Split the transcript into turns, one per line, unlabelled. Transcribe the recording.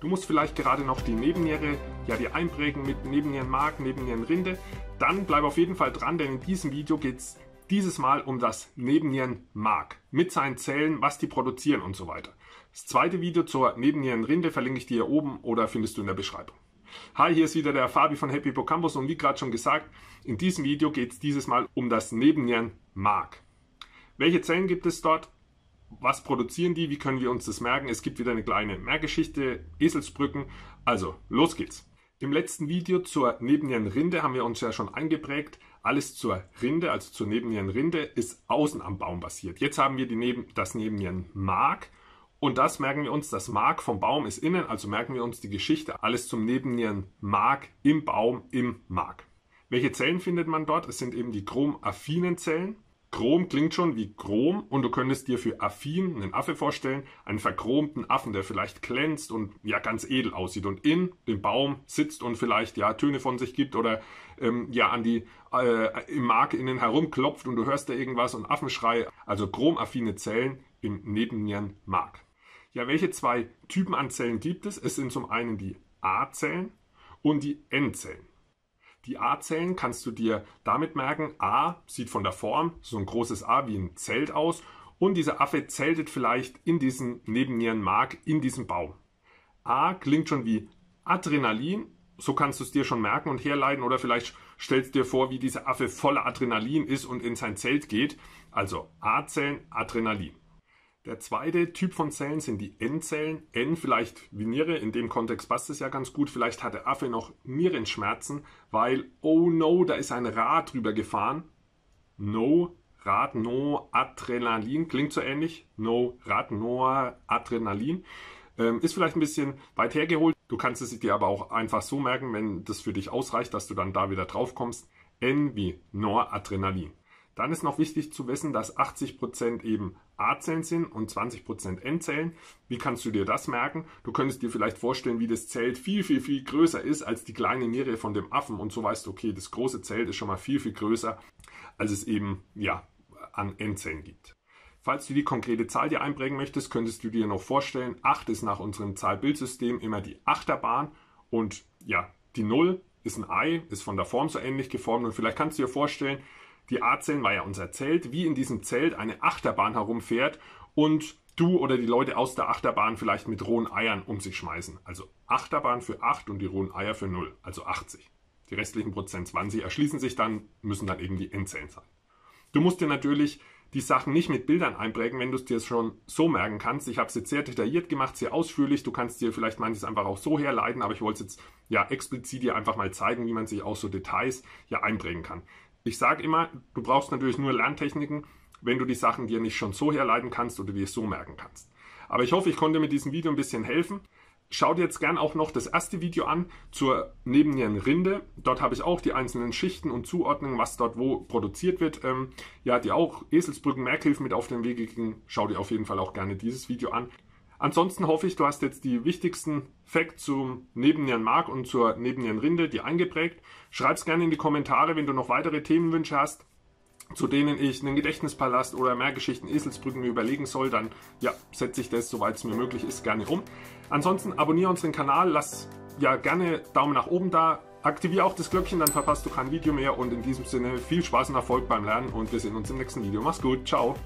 Du musst vielleicht gerade noch die Nebenniere ja dir einprägen mit Nebennierenmark, Nebennierenrinde. Dann bleib auf jeden Fall dran, denn in diesem Video geht es dieses Mal um das Nebennierenmark mit seinen Zellen, was die produzieren und so weiter. Das zweite Video zur Nebennierenrinde verlinke ich dir hier oben oder findest du in der Beschreibung. Hi, hier ist wieder der Fabi von Happy Hippocampus und wie gerade schon gesagt, in diesem Video geht es dieses Mal um das Nebennierenmark. Welche Zellen gibt es dort? was produzieren die, wie können wir uns das merken. Es gibt wieder eine kleine Merkgeschichte, Eselsbrücken. Also, los geht's. Im letzten Video zur Nebennierenrinde haben wir uns ja schon angeprägt. Alles zur Rinde, also zur Nebennierenrinde, ist außen am Baum basiert. Jetzt haben wir die Neben, das Nebennierenmark. Und das merken wir uns, das Mark vom Baum ist innen, also merken wir uns die Geschichte. Alles zum Nebennierenmark im Baum im Mark. Welche Zellen findet man dort? Es sind eben die chromaffinen Zellen. Chrom klingt schon wie Chrom und du könntest dir für affin einen Affe vorstellen, einen verchromten Affen, der vielleicht glänzt und ja ganz edel aussieht und in dem Baum sitzt und vielleicht ja Töne von sich gibt oder ähm, ja an die äh, im Mark innen herumklopft und du hörst da irgendwas und Affenschrei. Also chromaffine Zellen im Nebennierenmark. Ja, welche zwei Typen an Zellen gibt es? Es sind zum einen die A-Zellen und die N-Zellen. Die A-Zellen kannst du dir damit merken, A sieht von der Form so ein großes A wie ein Zelt aus und dieser Affe zeltet vielleicht in diesem Nebennierenmark, in diesem Baum. A klingt schon wie Adrenalin, so kannst du es dir schon merken und herleiten oder vielleicht stellst du dir vor, wie dieser Affe voller Adrenalin ist und in sein Zelt geht. Also A-Zellen, Adrenalin. Der zweite Typ von Zellen sind die N-Zellen. N vielleicht wie Niere, in dem Kontext passt es ja ganz gut. Vielleicht hat der Affe noch Nierenschmerzen, weil, oh no, da ist ein Rad drüber gefahren. No, Rad, no, Adrenalin. Klingt so ähnlich. No, Rad, no, Adrenalin. Ähm, ist vielleicht ein bisschen weit hergeholt. Du kannst es dir aber auch einfach so merken, wenn das für dich ausreicht, dass du dann da wieder drauf kommst. N wie Noradrenalin. Dann ist noch wichtig zu wissen, dass 80% eben A-Zellen sind und 20% N-Zellen. Wie kannst du dir das merken? Du könntest dir vielleicht vorstellen, wie das Zelt viel, viel, viel größer ist als die kleine Niere von dem Affen und so weißt du, okay, das große Zelt ist schon mal viel, viel größer, als es eben, ja, an N-Zellen gibt. Falls du die konkrete Zahl dir einprägen möchtest, könntest du dir noch vorstellen, 8 ist nach unserem Zahlbildsystem immer die Achterbahn und ja, die 0 ist ein Ei, ist von der Form so ähnlich geformt und vielleicht kannst du dir vorstellen, die A10 war ja unser Zelt, wie in diesem Zelt eine Achterbahn herumfährt und du oder die Leute aus der Achterbahn vielleicht mit rohen Eiern um sich schmeißen. Also Achterbahn für 8 und die rohen Eier für 0, also 80. Die restlichen Prozent 20 erschließen sich dann, müssen dann eben die Endzellen sein. Du musst dir natürlich die Sachen nicht mit Bildern einprägen, wenn du es dir schon so merken kannst. Ich habe es jetzt sehr detailliert gemacht, sehr ausführlich. Du kannst dir vielleicht manches einfach auch so herleiten, aber ich wollte es jetzt ja explizit dir einfach mal zeigen, wie man sich auch so Details ja einprägen kann ich sage immer, du brauchst natürlich nur Lerntechniken, wenn du die Sachen dir nicht schon so herleiten kannst oder dir so merken kannst. Aber ich hoffe, ich konnte mit diesem Video ein bisschen helfen. Schau dir jetzt gern auch noch das erste Video an zur Rinde. Dort habe ich auch die einzelnen Schichten und Zuordnungen, was dort wo produziert wird. Ähm, ja, die auch Eselsbrücken Merkhilfen mit auf den Weg gegeben. Schau dir auf jeden Fall auch gerne dieses Video an. Ansonsten hoffe ich, du hast jetzt die wichtigsten Facts zum Nebennierenmark und zur Nebennierenrinde, dir eingeprägt. Schreib es gerne in die Kommentare, wenn du noch weitere Themenwünsche hast, zu denen ich einen Gedächtnispalast oder mehr Geschichten Eselsbrücken mir überlegen soll, dann ja, setze ich das, soweit es mir möglich ist, gerne um. Ansonsten abonniere unseren Kanal, lass ja gerne Daumen nach oben da, aktiviere auch das Glöckchen, dann verpasst du kein Video mehr und in diesem Sinne viel Spaß und Erfolg beim Lernen und wir sehen uns im nächsten Video. Mach's gut, ciao!